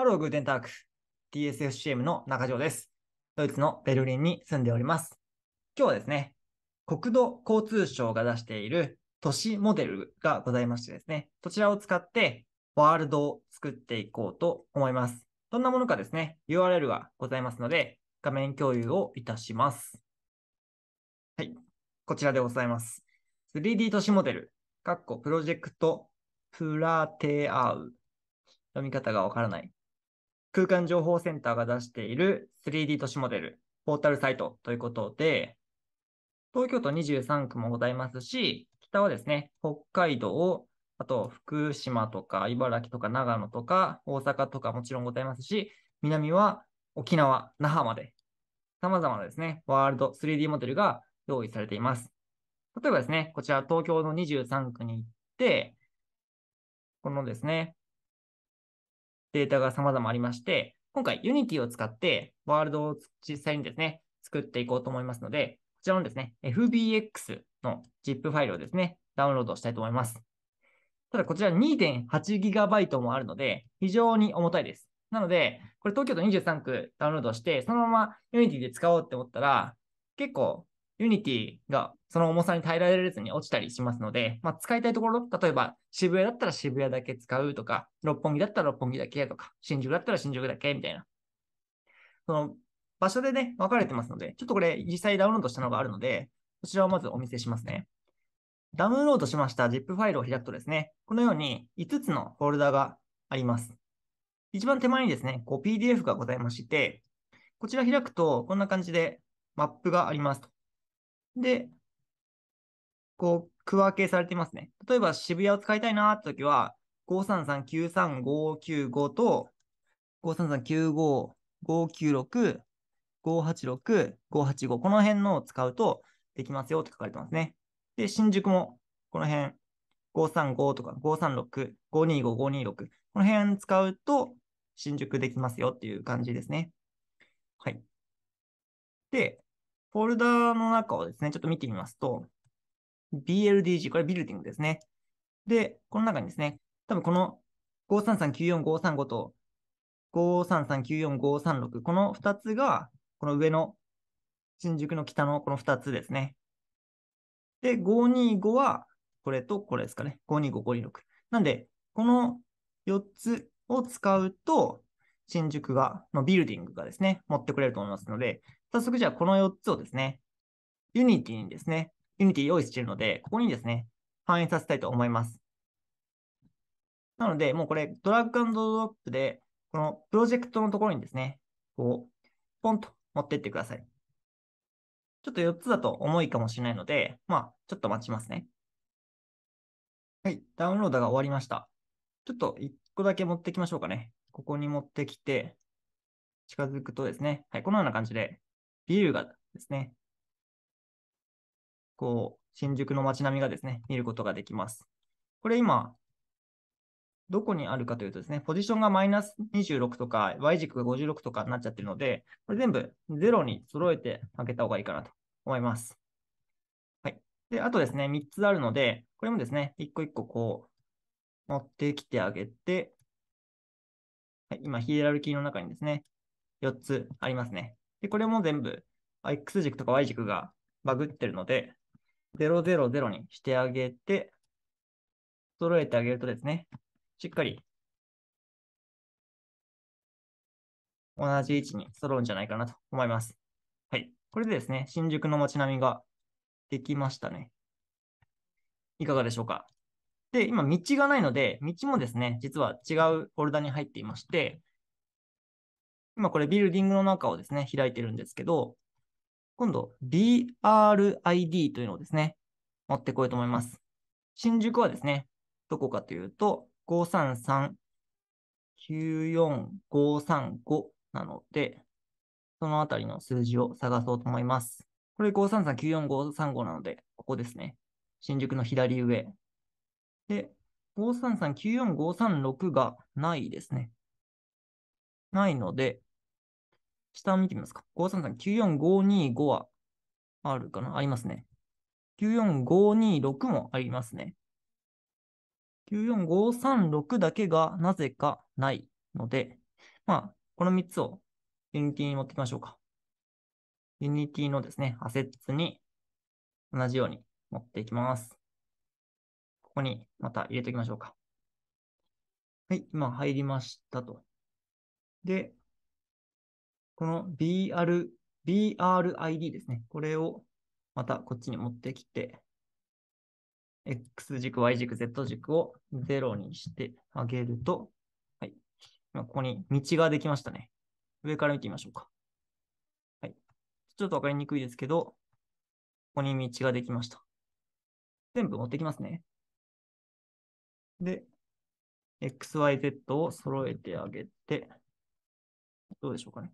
ハロー、グーテンターク。TSFCM の中条です。ドイツのベルリンに住んでおります。今日はですね、国土交通省が出している都市モデルがございましてですね、そちらを使ってワールドを作っていこうと思います。どんなものかですね、URL がございますので、画面共有をいたします。はい、こちらでございます。3D 都市モデル、かっこプロジェクトプラテアウ。読み方がわからない空間情報センターが出している 3D 都市モデル、ポータルサイトということで、東京都23区もございますし、北はですね、北海道、あと福島とか茨城とか長野とか大阪とかもちろんございますし、南は沖縄、那覇まで、様々なですね、ワールド 3D モデルが用意されています。例えばですね、こちら東京の23区に行って、このですね、データが様々ありまして、今回 Unity を使ってワールドを実際にですね、作っていこうと思いますので、こちらのですね、FBX の ZIP ファイルをですね、ダウンロードしたいと思います。ただこちら 2.8GB もあるので、非常に重たいです。なので、これ東京都23区ダウンロードして、そのまま Unity で使おうって思ったら、結構 Unity がその重さに耐えられずに落ちたりしますので、まあ、使いたいところ、例えば渋谷だったら渋谷だけ使うとか、六本木だったら六本木だけとか、新宿だったら新宿だけみたいな。その場所でね、分かれてますので、ちょっとこれ実際ダウンロードしたのがあるので、こちらをまずお見せしますね。ダウンロードしました ZIP ファイルを開くとですね、このように5つのフォルダがあります。一番手前にですね、こう PDF がございまして、こちら開くとこんな感じでマップがありますと。で、こう、区分けされていますね。例えば渋谷を使いたいなって時は、533-93595と、533-95596、586、585この辺のを使うとできますよって書かれてますね。で、新宿もこの辺、535とか536、525、526この辺使うと新宿できますよっていう感じですね。はい。で、フォルダーの中をですね、ちょっと見てみますと、BLDG、これビルディングですね。で、この中にですね、多分この53394535と53394536、この2つが、この上の新宿の北のこの2つですね。で、525はこれとこれですかね。525、526。なんで、この4つを使うと、新宿が、のビルディングがですね、持ってくれると思いますので、早速じゃあこの4つをですね、Unity にですね、Unity 用意しているので、ここにですね、反映させたいと思います。なので、もうこれ、ドラッグドロップで、このプロジェクトのところにですね、こう、ポンと持ってってください。ちょっと4つだと重いかもしれないので、まあ、ちょっと待ちますね。はい、ダウンロードが終わりました。ちょっと1個だけ持ってきましょうかね。ここに持ってきて、近づくとですね、はい、このような感じで、ビルがですね、こう、新宿の街並みがですね、見ることができます。これ今、どこにあるかというとですね、ポジションがマイナス26とか、Y 軸が56とかになっちゃってるので、これ全部0に揃えてあげた方がいいかなと思います。はい。で、あとですね、3つあるので、これもですね、1個1個こう、持ってきてあげて、はい、今、ヒエラルキーの中にですね、4つありますね。で、これも全部、X 軸とか Y 軸がバグってるので、000にしてあげて、揃えてあげるとですね、しっかり同じ位置に揃うんじゃないかなと思います。はい。これでですね、新宿の街並みができましたね。いかがでしょうか。で、今、道がないので、道もですね、実は違うフォルダに入っていまして、今これビルディングの中をですね、開いてるんですけど、今度 BRID というのをですね、持ってこようと思います。新宿はですね、どこかというと、533-94535なので、そのあたりの数字を探そうと思います。これ533-94535なので、ここですね。新宿の左上。で、533-94536がないですね。ないので、下見てみますか。533、94525はあるかなありますね。94526もありますね。94536だけがなぜかないので、まあ、この3つをユニティに持ってきましょうか。Unity のですね、アセッツに同じように持っていきます。ここにまた入れておきましょうか。はい、今入りましたと。で、この BR、BRID ですね。これをまたこっちに持ってきて、X 軸、Y 軸、Z 軸を0にしてあげると、はい。今ここに道ができましたね。上から見てみましょうか。はい。ちょっとわかりにくいですけど、ここに道ができました。全部持ってきますね。で、XYZ を揃えてあげて、どうでしょうかね。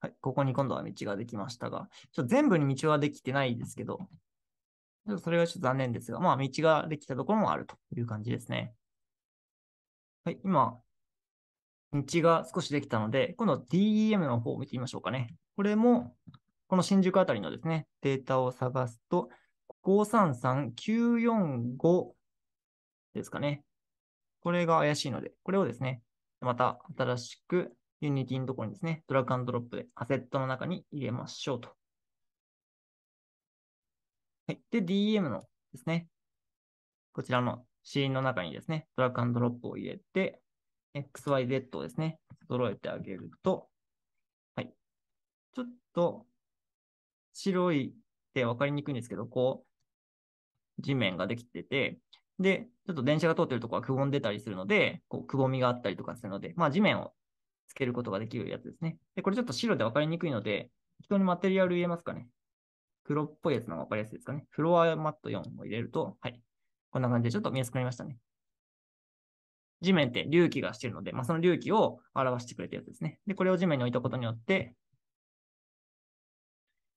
はい、ここに今度は道ができましたが、ちょっと全部に道はできてないですけど、ちょっとそれはちょっと残念ですが、まあ、道ができたところもあるという感じですね。はい、今、道が少しできたので、今度は DEM の方を見てみましょうかね。これも、この新宿あたりのですね、データを探すと、533945ですかね。これが怪しいので、これをですね、また新しくユニティのところにですね、ドラッグアンドドロップでアセットの中に入れましょうと。はい。で、DM のですね、こちらのシーンの中にですね、ドラッグアンドロップを入れて、XYZ をですね、揃えてあげると、はい。ちょっと、白いってわかりにくいんですけど、こう、地面ができてて、で、ちょっと電車が通ってるとこはくぼんでたりするので、こう、くぼみがあったりとかするので、まあ地面をつけることができるやつですね。で、これちょっと白で分かりにくいので、適当にマテリアル入れますかね。黒っぽいやつの方が分かりやすいですかね。フロアマット4を入れると、はい。こんな感じでちょっと見やすくなりましたね。地面って隆起がしてるので、まあ、その隆起を表してくれたやつですね。で、これを地面に置いたことによって、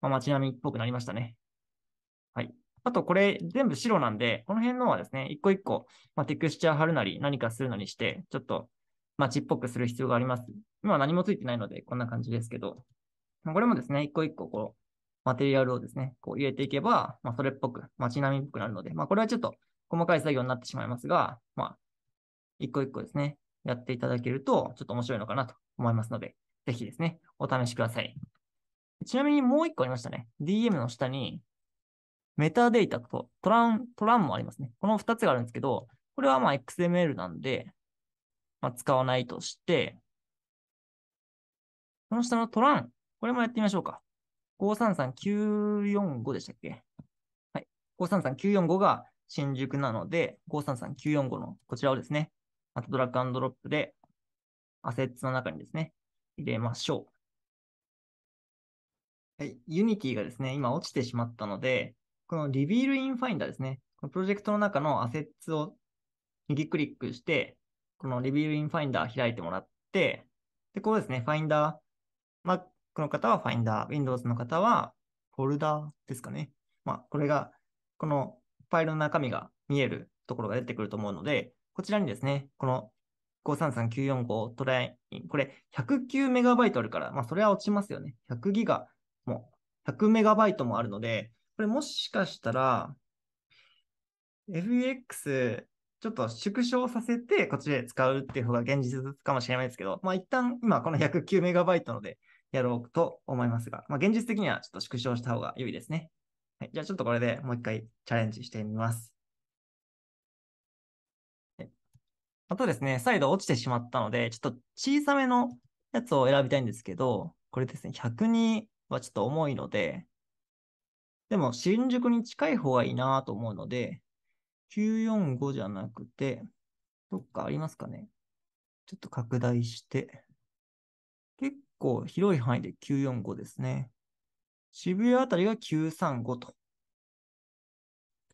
まあ、街並みっぽくなりましたね。はい。あと、これ全部白なんで、この辺のはですね、一個一個、まあ、テクスチャー貼るなり、何かするなりして、ちょっと街っぽくする必要があります。今は何もついてないので、こんな感じですけど、これもですね、一個一個こう、マテリアルをですね、こう入れていけば、まあ、それっぽく、街並みっぽくなるので、まあ、これはちょっと細かい作業になってしまいますが、まあ、一個一個ですね、やっていただけると、ちょっと面白いのかなと思いますので、ぜひですね、お試しください。ちなみにもう一個ありましたね。DM の下に、メタデータとトラン、トランもありますね。この二つがあるんですけど、これはまあ XML なんで、まあ、使わないとして、その下のトラン、これもやってみましょうか。533945でしたっけはい。533945が新宿なので、533945のこちらをですね、またドラッグアンドロップでアセッツの中にですね、入れましょう。はい。ユニティがですね、今落ちてしまったので、このリビールインファインダーですね、このプロジェクトの中のアセッツを右クリックして、このレビューインファインダー開いてもらって、で、ここですね、ファインダー、Mac の方はファインダー、Windows の方はフォルダーですかね。まあ、これが、このファイルの中身が見えるところが出てくると思うので、こちらにですね、この533945トライン、これ1 0 9イトあるから、まあ、それは落ちますよね。100ギガも、1 0 0イトもあるので、これもしかしたら、FX ちょっと縮小させて、こっちで使うっていう方が現実かもしれないですけど、まあ一旦今この 109MB のでやろうと思いますが、まあ現実的にはちょっと縮小した方が良いですね。はい、じゃあちょっとこれでもう一回チャレンジしてみます。あとですね、再度落ちてしまったので、ちょっと小さめのやつを選びたいんですけど、これですね、102はちょっと重いので、でも新宿に近い方がいいなと思うので、945じゃなくて、どっかありますかねちょっと拡大して。結構広い範囲で945ですね。渋谷あたりが935と。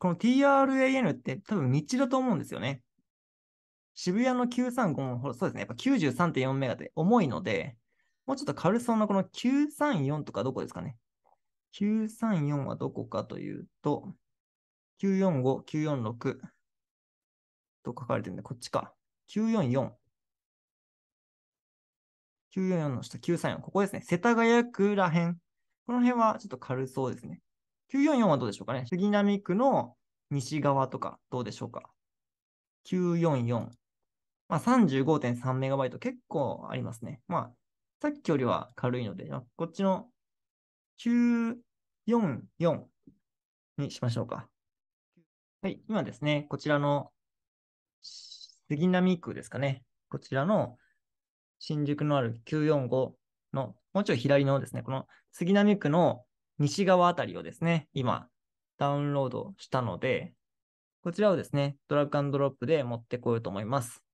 この TRAN って多分道だと思うんですよね。渋谷の935も、そうですね。やっぱ93.4メガで重いので、もうちょっと軽そうなこの934とかどこですかね。934はどこかというと、945、946と書かれてるんで、こっちか。944。944の下、934。ここですね。世田谷区らへん。この辺はちょっと軽そうですね。944はどうでしょうかね。杉並区の西側とかどうでしょうか。944。まあ、35.3メガバイト結構ありますね。まあ、さっきよりは軽いので、こっちの944にしましょうか。はい、今ですね、こちらの杉並区ですかね、こちらの新宿のある945の、もうちょい左のですね、この杉並区の西側あたりをですね、今、ダウンロードしたので、こちらをですね、ドラッグドロップで持ってこようと思います。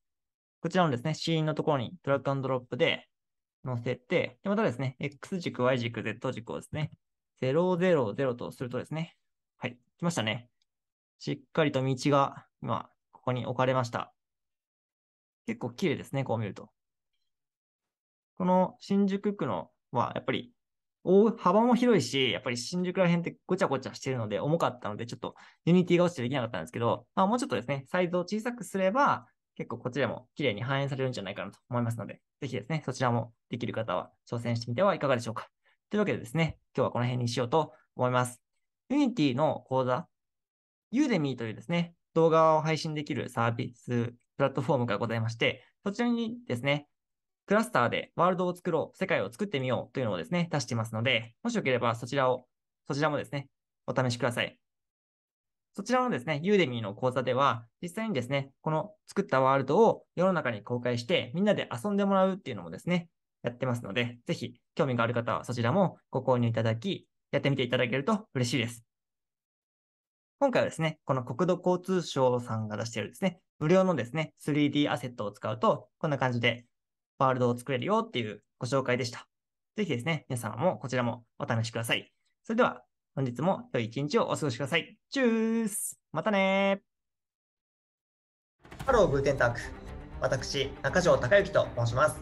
こちらのですね、シーンのところにドラッグドロップで載せて、でまたですね、X 軸、Y 軸、Z 軸をですね、000とするとですね、はい、来ましたね。しっかりと道が今、ここに置かれました。結構綺麗ですね、こう見ると。この新宿区のは、やっぱり、大幅も広いし、やっぱり新宿ら辺ってごちゃごちゃしてるので、重かったので、ちょっとユニティが落ちてできなかったんですけど、まあ、もうちょっとですね、サイズを小さくすれば、結構こちらも綺麗に反映されるんじゃないかなと思いますので、ぜひですね、そちらもできる方は挑戦してみてはいかがでしょうか。というわけでですね、今日はこの辺にしようと思います。Unity の講座ユーデミーというですね、動画を配信できるサービス、プラットフォームがございまして、そちらにですね、クラスターでワールドを作ろう、世界を作ってみようというのをですね、出していますので、もしよければそちらを、そちらもですね、お試しください。そちらのですね、ユーデミーの講座では、実際にですね、この作ったワールドを世の中に公開して、みんなで遊んでもらうっていうのもですね、やってますので、ぜひ興味がある方はそちらもご購入いただき、やってみていただけると嬉しいです。今回はですね、この国土交通省さんが出しているですね、無料のですね、3D アセットを使うと、こんな感じでワールドを作れるよっていうご紹介でした。ぜひですね、皆様もこちらもお試しください。それでは、本日も良い一日をお過ごしください。チュースまたねハロー、グーテンターク。私、中条隆之と申します。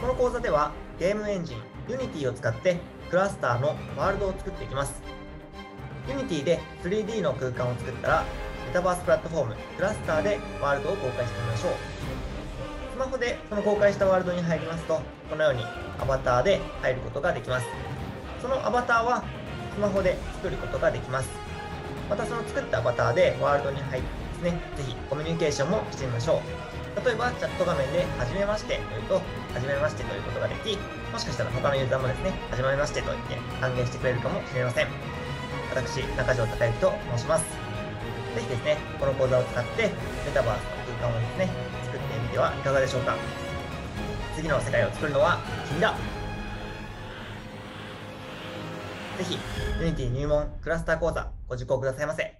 この講座では、ゲームエンジン、Unity を使って、クラスターのワールドを作っていきます。Unity で 3D の空間を作ったら、メタバースプラットフォーム、クラスターでワールドを公開してみましょう。スマホでその公開したワールドに入りますと、このようにアバターで入ることができます。そのアバターはスマホで作ることができます。またその作ったアバターでワールドに入ってですね、ぜひコミュニケーションもしてみましょう。例えばチャット画面で、はじめましてというと、はじめましてということができ、もしかしたら他のユーザーもですね、はじめましてと言って歓迎してくれるかもしれません。私、中条孝之と申します。ぜひですね、この講座を使って、メタバースの空間をですね、作ってみてはいかがでしょうか。次の世界を作るのは君だぜひ、ユニティ入門クラスター講座ご受講くださいませ。